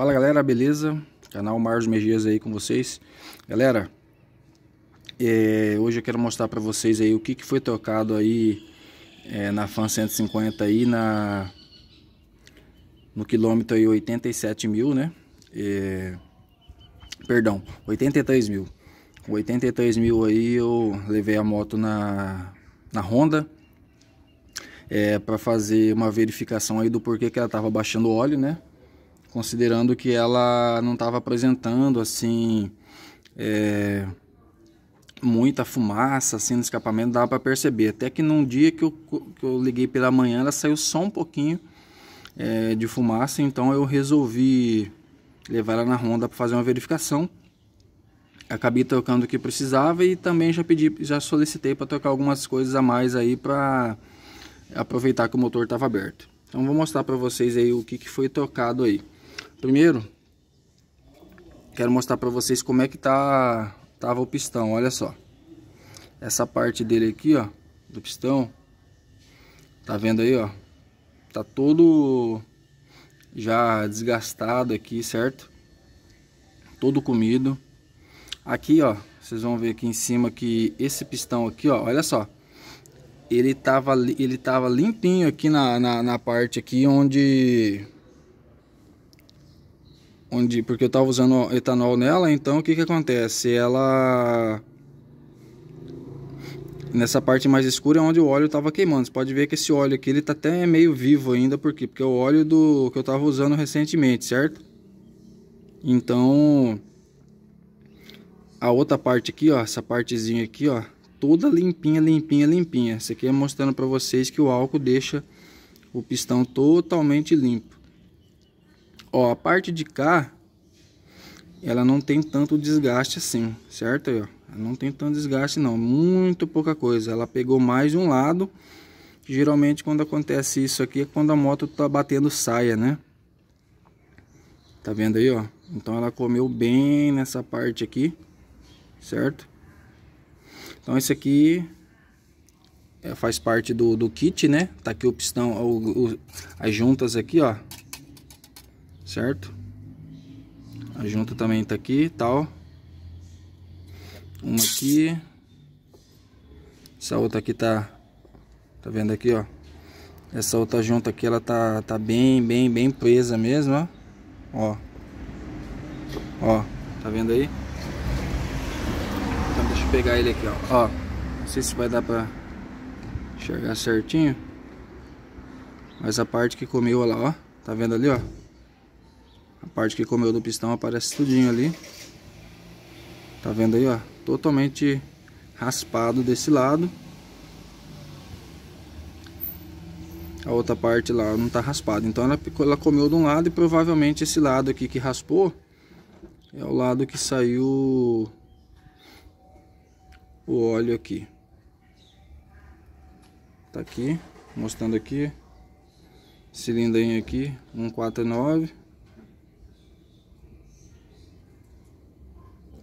Fala galera, beleza? Canal Marcos Megias aí com vocês. Galera, é, hoje eu quero mostrar para vocês aí o que, que foi tocado aí é, na Fan 150 aí na, no quilômetro aí 87 mil, né? É, perdão, 83 mil. 83 mil aí eu levei a moto na, na Honda é, para fazer uma verificação aí do porquê que ela tava baixando óleo, né? considerando que ela não estava apresentando assim é, muita fumaça assim no escapamento dava para perceber até que num dia que eu, que eu liguei pela manhã ela saiu só um pouquinho é, de fumaça então eu resolvi levar ela na Honda para fazer uma verificação acabei trocando o que precisava e também já pedi já solicitei para trocar algumas coisas a mais aí para aproveitar que o motor estava aberto então vou mostrar para vocês aí o que, que foi trocado aí Primeiro, quero mostrar para vocês como é que tá tava o pistão, olha só. Essa parte dele aqui, ó, do pistão, tá vendo aí, ó, tá todo já desgastado aqui, certo? Todo comido. Aqui, ó, vocês vão ver aqui em cima que esse pistão aqui, ó, olha só. Ele tava, ele tava limpinho aqui na, na, na parte aqui onde onde porque eu estava usando etanol nela, então o que que acontece? Ela nessa parte mais escura é onde o óleo estava queimando. Você pode ver que esse óleo aqui ele tá até meio vivo ainda porque porque é o óleo do que eu estava usando recentemente, certo? Então a outra parte aqui, ó, essa partezinha aqui, ó, toda limpinha, limpinha, limpinha. Isso aqui é mostrando para vocês que o álcool deixa o pistão totalmente limpo. Ó, a parte de cá, ela não tem tanto desgaste assim, certo? ó, não tem tanto desgaste não, muito pouca coisa. Ela pegou mais de um lado. Geralmente quando acontece isso aqui é quando a moto tá batendo saia, né? Tá vendo aí, ó? Então ela comeu bem nessa parte aqui, certo? Então esse aqui é, faz parte do, do kit, né? Tá aqui o pistão, o, o, as juntas aqui, ó certo? A junta também tá aqui tal. Uma aqui. Essa outra aqui tá. Tá vendo aqui, ó? Essa outra junta aqui, ela tá, tá bem, bem, bem presa mesmo, ó. Ó. Ó, tá vendo aí? Então deixa eu pegar ele aqui, ó. Ó, não sei se vai dar pra enxergar certinho. Mas a parte que comeu, lá, ó. Tá vendo ali, ó? parte que comeu do pistão aparece tudinho ali. Tá vendo aí, ó? Totalmente raspado desse lado. A outra parte lá não tá raspada. Então ela, ela comeu de um lado e provavelmente esse lado aqui que raspou é o lado que saiu o óleo aqui. Tá aqui, mostrando aqui. Cilindrinho aqui, 149.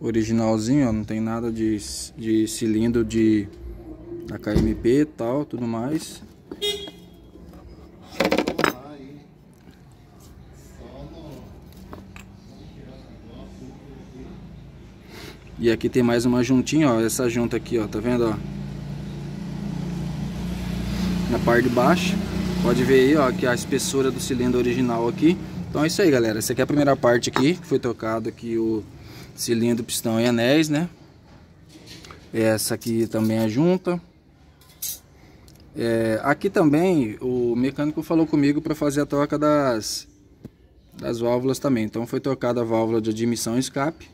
originalzinho, ó, não tem nada de, de cilindro de AKMP e tal, tudo mais. E aqui tem mais uma juntinha, ó, essa junta aqui, ó, tá vendo, ó? Na parte de baixo, pode ver aí, ó, que é a espessura do cilindro original aqui. Então é isso aí, galera. Essa aqui é a primeira parte aqui, foi tocado aqui o cilindro, pistão e anéis, né? Essa aqui também é junta. É, aqui também o mecânico falou comigo para fazer a troca das, das válvulas também. Então foi trocada a válvula de admissão e escape.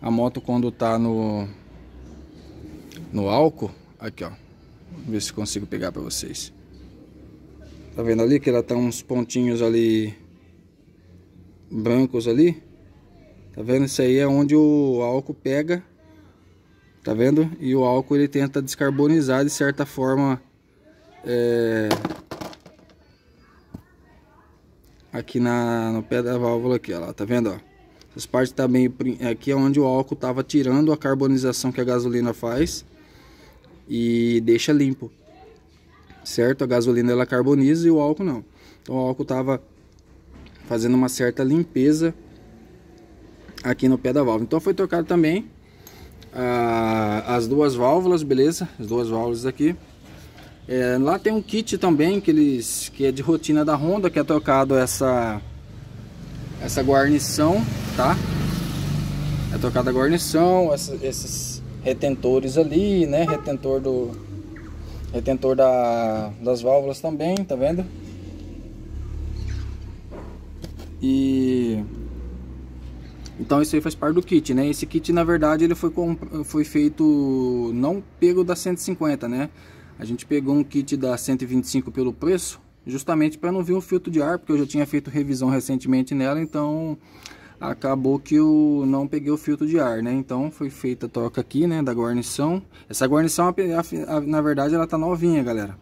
A moto quando tá no, no álcool, aqui ó, ver se consigo pegar para vocês. Tá vendo ali que ela tá uns pontinhos ali brancos ali? Tá vendo? Isso aí é onde o álcool pega. Tá vendo? E o álcool ele tenta descarbonizar de certa forma. É... Aqui na, no pé da válvula aqui, ó lá, tá vendo? Ó? Essas partes tá bem... É, aqui é onde o álcool tava tirando a carbonização que a gasolina faz. E deixa limpo. Certo? A gasolina ela carboniza e o álcool não. Então o álcool tava fazendo uma certa limpeza aqui no pé da válvula. Então foi trocado também ah, as duas válvulas, beleza? As duas válvulas aqui. É, lá tem um kit também que eles que é de rotina da Honda que é trocado essa essa guarnição, tá? É trocada a guarnição, essa, esses retentores ali, né? Retentor do retentor da, das válvulas também, tá vendo? E então isso aí faz parte do kit, né? Esse kit, na verdade, ele foi, foi feito não pego da 150, né? A gente pegou um kit da 125 pelo preço, justamente para não vir um filtro de ar, porque eu já tinha feito revisão recentemente nela, então acabou que eu não peguei o filtro de ar, né? Então foi feita a troca aqui, né, da guarnição. Essa guarnição, na verdade, ela tá novinha, galera.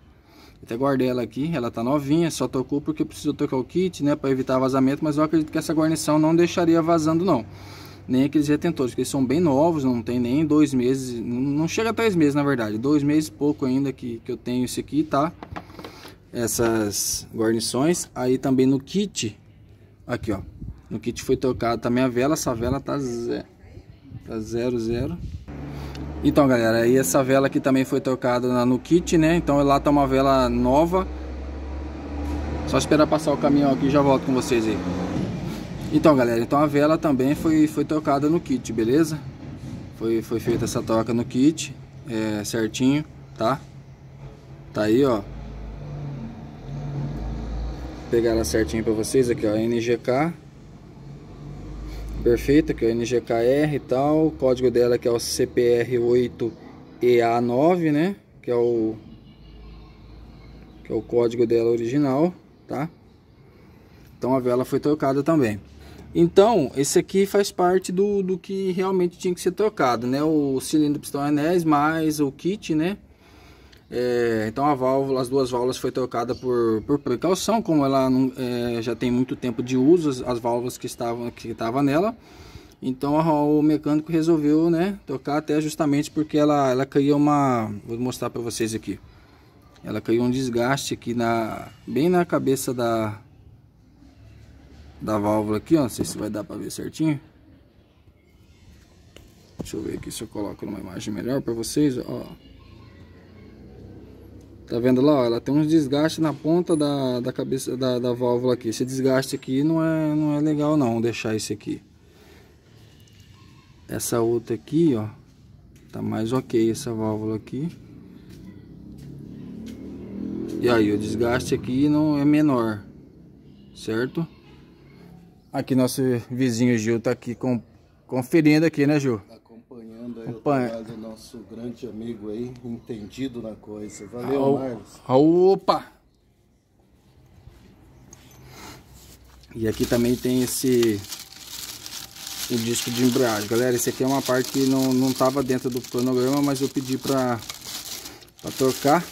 Até guardei ela aqui, ela tá novinha, só tocou porque precisou tocar o kit, né, para evitar vazamento, mas eu acredito que essa guarnição não deixaria vazando não. Nem aqueles retentores, que eles são bem novos, não tem nem dois meses, não chega a três meses na verdade, dois meses pouco ainda que, que eu tenho isso aqui, tá? Essas guarnições, aí também no kit, aqui ó, no kit foi tocado. também a vela, essa vela tá zero, tá zero, zero. Então galera, e essa vela aqui também foi trocada no kit, né? Então lá tá uma vela nova. Só esperar passar o caminhão aqui e já volto com vocês aí. Então galera, então a vela também foi, foi trocada no kit, beleza? Foi, foi feita essa troca no kit, é, certinho, tá? Tá aí, ó. Pegar ela certinho pra vocês aqui, ó, NGK perfeita, que é o NGKR e tal. O código dela que é o CPR8EA9, né? Que é o que é o código dela original, tá? Então a vela foi trocada também. Então, esse aqui faz parte do, do que realmente tinha que ser trocado, né? O cilindro pistão anéis mais o kit, né? É, então a válvula, as duas válvulas foi trocada por, por precaução, como ela não, é, já tem muito tempo de uso, as, as válvulas que estavam que estava nela. Então o mecânico resolveu, né, trocar até justamente porque ela ela caiu uma, vou mostrar para vocês aqui. Ela caiu um desgaste aqui na bem na cabeça da da válvula aqui, ó, não sei se vai dar para ver certinho. Deixa eu ver aqui se eu coloco numa imagem melhor para vocês, ó. Tá vendo lá? Ó, ela tem uns desgaste na ponta da, da cabeça da, da válvula aqui. Esse desgaste aqui não é, não é legal não, deixar esse aqui. Essa outra aqui, ó. Tá mais ok essa válvula aqui. E aí, o desgaste aqui não é menor, certo? Aqui nosso vizinho Gil tá aqui com, conferindo aqui, né Gil? Acompanhando aí, Acompanha nosso grande amigo aí, entendido na coisa. Valeu, Au, Marlos. Opa! E aqui também tem esse o disco de embreagem. Galera, esse aqui é uma parte que não, não tava dentro do cronograma, mas eu pedi para pra trocar.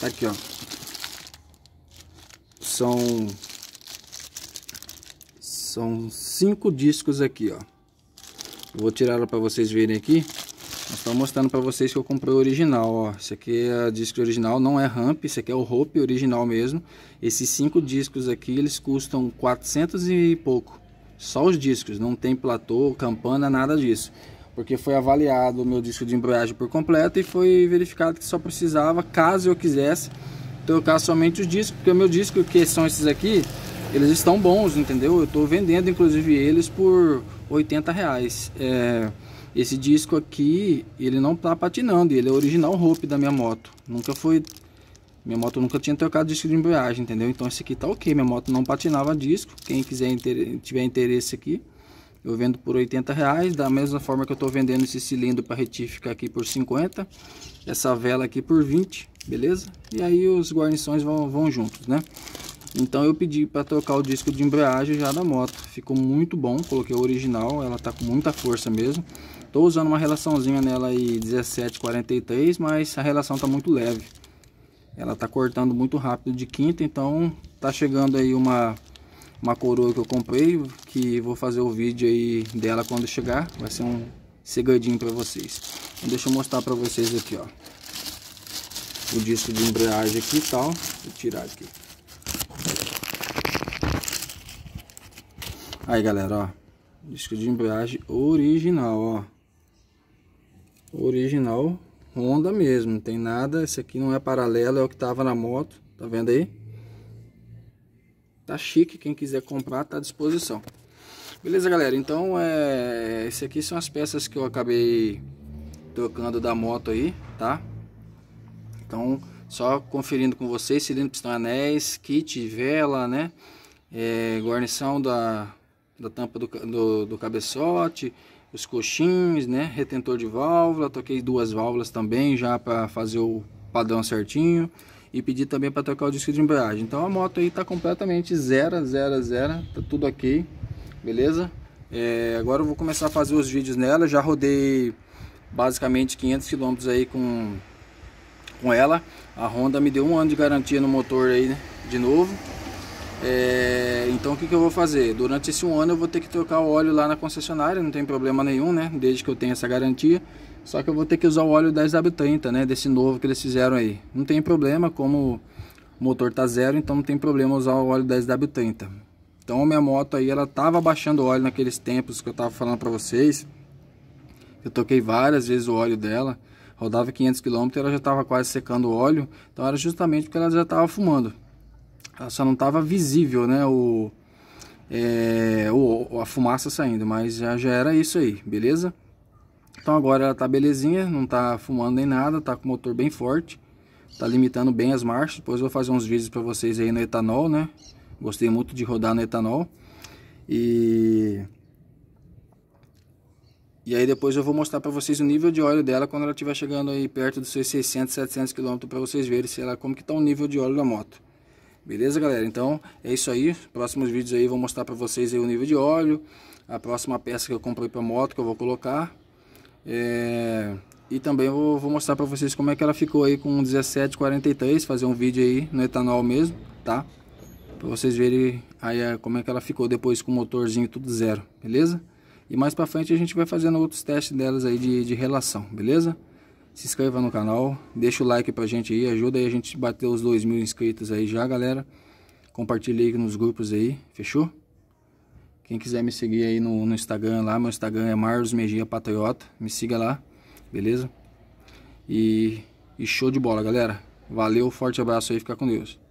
Tá aqui, ó. São... São cinco discos aqui, ó. Vou tirar ela para vocês verem aqui. Estou mostrando para vocês que eu comprei o original, ó. Esse aqui é disco original, não é ramp, esse aqui é o rope original mesmo. Esses cinco discos aqui, eles custam 400 e pouco. Só os discos, não tem platô, campana, nada disso. Porque foi avaliado o meu disco de embreagem por completo e foi verificado que só precisava, caso eu quisesse, trocar somente os discos, porque o meu disco, que são esses aqui, eles estão bons, entendeu? Eu estou vendendo, inclusive, eles por 80 reais. É... Esse disco aqui, ele não tá patinando, ele é original Hope da minha moto. Nunca foi... Minha moto nunca tinha trocado disco de embreagem, entendeu? Então esse aqui tá ok, minha moto não patinava disco. Quem quiser inter... tiver interesse aqui, eu vendo por 80 reais. Da mesma forma que eu tô vendendo esse cilindro para retificar é aqui por 50. Essa vela aqui por 20, beleza? E aí os guarnições vão, vão juntos, né? Então eu pedi para trocar o disco de embreagem já da moto. Ficou muito bom, coloquei o original, ela tá com muita força mesmo. Tô usando uma relaçãozinha nela aí 1743, mas a relação tá muito leve. Ela tá cortando muito rápido de quinta, então tá chegando aí uma uma coroa que eu comprei, que vou fazer o vídeo aí dela quando chegar, vai ser um segredinho para vocês. Então, deixa eu mostrar para vocês aqui, ó. O disco de embreagem aqui e tal, vou tirar aqui. Aí, galera, ó. Disco de embreagem original, ó. Original Honda mesmo, não tem nada. Esse aqui não é paralelo, é o que tava na moto. Tá vendo aí? Tá chique, quem quiser comprar tá à disposição. Beleza, galera? Então, é... Esse aqui são as peças que eu acabei trocando da moto aí, tá? Então, só conferindo com vocês, cilindro, pistão, anéis, kit, vela, né? É, guarnição da da tampa do, do, do cabeçote, os coxins, né? Retentor de válvula, toquei duas válvulas também já para fazer o padrão certinho e pedi também para trocar o disco de embreagem. Então a moto aí tá completamente zero, zero, zero, tá tudo ok, beleza? É, agora eu vou começar a fazer os vídeos nela, já rodei basicamente 500 km aí com, com ela. A Honda me deu um ano de garantia no motor aí, né? de novo. É, então o que, que eu vou fazer? Durante esse um ano eu vou ter que trocar o óleo lá na concessionária, não tem problema nenhum, né? Desde que eu tenha essa garantia. Só que eu vou ter que usar o óleo 10 w 30 né? Desse novo que eles fizeram aí. Não tem problema, como o motor tá zero, então não tem problema usar o óleo 10 w 30 Então minha moto aí, ela tava baixando óleo naqueles tempos que eu tava falando pra vocês. Eu toquei várias vezes o óleo dela. Rodava 500 km, ela já tava quase secando o óleo. Então era justamente porque ela já tava fumando só não estava visível, né? O, é, o, a fumaça saindo, mas já, já era isso aí, beleza? Então agora ela tá belezinha, não tá fumando nem nada, tá com o motor bem forte, tá limitando bem as marchas. Depois eu vou fazer uns vídeos para vocês aí no etanol, né? Gostei muito de rodar no etanol. E e aí depois eu vou mostrar para vocês o nível de óleo dela quando ela estiver chegando aí perto dos seus 600, 700 km para vocês verem se ela como que tá o nível de óleo da moto. Beleza, galera? Então, é isso aí. Próximos vídeos aí, vou mostrar pra vocês aí o nível de óleo. A próxima peça que eu comprei pra moto, que eu vou colocar. É... E também vou, vou mostrar pra vocês como é que ela ficou aí com 17,43. Fazer um vídeo aí no etanol mesmo, tá? Pra vocês verem aí é, como é que ela ficou depois com o motorzinho tudo zero, beleza? E mais pra frente a gente vai fazendo outros testes delas aí de, de relação, Beleza? se inscreva no canal, deixa o like pra gente aí, ajuda aí a gente bater os 2 mil inscritos aí já, galera. Compartilha aí nos grupos aí, fechou? Quem quiser me seguir aí no, no Instagram lá, meu Instagram é Marlos Megia Patriota, me siga lá, beleza? E, e show de bola, galera. Valeu, forte abraço aí, fica com Deus.